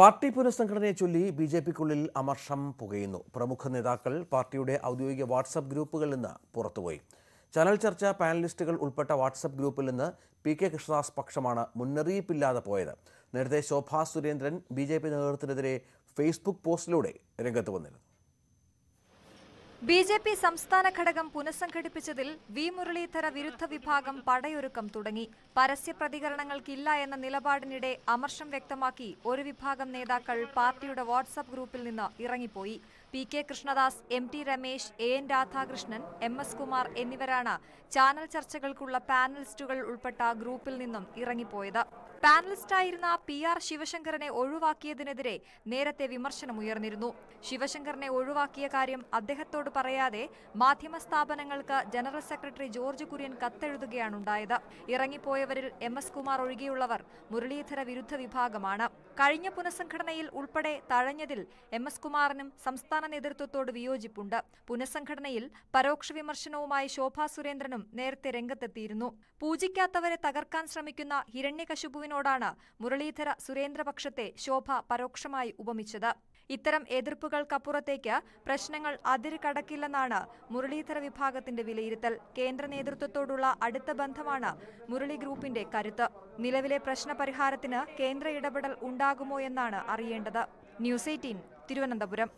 party പുനഃസംഘടനയെ ചൊല്ലി B J പിക്കുള്ളിൽ അമർഷം പുകയുന്നു പ്രമുഖ നേതാക്കൾ പാർട്ടിയുടെ ഔദ്യോഗിക വാട്സപ്പ് ഗ്രൂപ്പുകളിൽ നിന്ന് പുറത്തുപോയി ചാനൽ ചർച്ച പാനലിസ്റ്റുകൾ ഉൾപ്പെട്ട വാട്സപ്പ് ഗ്രൂപ്പിൽ നിന്ന് പി കെ കൃഷ്ണദാസ് പക്ഷമാണ് മുന്നറിയിപ്പില്ലാതെ പോയത് നേരത്തെ Shobha Surendran B J P നേതൃത്വത്തിനെതിരെ ഫേസ്ബുക്ക് പോസ്റ്റിലൂടെ രംഗത്ത് വന്നിരുന്നു ബി ജെ പി സംസ്ഥാന ഘടകം പുനഃസംഘടിപ്പിച്ചതിൽ വി മുരളീധര വിരുദ്ധ വിഭാഗം പടയൊരുക്കം തുടങ്ങി പരസ്യ പ്രതികരണങ്ങൾക്കില്ല എന്ന നിലപാടിനിടെ അമർഷം വ്യക്തമാക്കി ഒരു വിഭാഗം നേതാക്കൾ പാർട്ടിയുടെ വാട്സാപ്പ് ഗ്രൂപ്പിൽ നിന്ന് ഇറങ്ങിപ്പോയി P K Krishnadas M T Ramesh A N Radhakrishnan M S Kumar എന്നിവരാണ് ചാനൽ ചർച്ചകൾക്കുള്ള പാനലിസ്റ്റുകൾ ഉൾപ്പെട്ട ഗ്രൂപ്പിൽ നിന്നും ഇറങ്ങിപ്പോയത് പാനലിസ്റ്റായിരുന്ന പി ആർ ശിവശങ്കരനെ ഒഴിവാക്കിയതിനെതിരെ നേരത്തെ വിമർശനമുയർന്നിരുന്നു ശിവശങ്കരനെ ഒഴിവാക്കിയ കാര്യം അദ്ദേഹത്തോട് എന്നോട് പറയാതെ മാധ്യമ സ്ഥാപനങ്ങൾക്ക് ജനറൽ സെക്രട്ടറി ജോർജ് കുര്യൻ കത്തെഴുതുകയാണുണ്ടായത് ഇറങ്ങിപ്പോയവരിൽ എം എസ് കുമാർ ഒഴികെയുള്ളവർ മുരളീധര വിരുദ്ധ വിഭാഗമാണ് കഴിഞ്ഞ പുനഃസംഘടനയിൽ ഉൾപ്പെടെ തഴഞ്ഞതിൽ എം എസ് കുമാറിനും സംസ്ഥാന നേതൃത്വത്തോട് വിയോജിപ്പുണ്ട് പുനഃസംഘടനയിൽ പരോക്ഷ വിമർശനവുമായി ശോഭാ സുരേന്ദ്രനും നേരത്തെ രംഗത്തെത്തിയിരുന്നു പൂജിക്കാത്തവരെ തകർക്കാൻ ശ്രമിക്കുന്ന ഹിരണ്യകശുപുവിനോടാണ് മുരളീധര സുരേന്ദ്രപക്ഷത്തെ ശോഭ പരോക്ഷമായി ഉപമിച്ചത് ഇത്തരം എതിർപ്പുകൾക്കപ്പുറത്തേക്ക് പ്രശ്നങ്ങൾ അതിര് കടക്കില്ലെന്നാണ് മുരളീധര വിഭാഗത്തിന്റെ വിലയിരുത്തൽ കേന്ദ്ര നേതൃത്വത്തോടുള്ള അടുത്ത ബന്ധമാണ് മുരളി ഗ്രൂപ്പിന്റെ കരുത്ത് നിലവിലെ പ്രശ്നപരിഹാരത്തിന് കേന്ദ്ര ഇടപെടൽ ഉണ്ടാകുമോ എന്നാണ് അറിയേണ്ടത് ന്യൂസ് എയ്റ്റീൻ തിരുവനന്തപുരം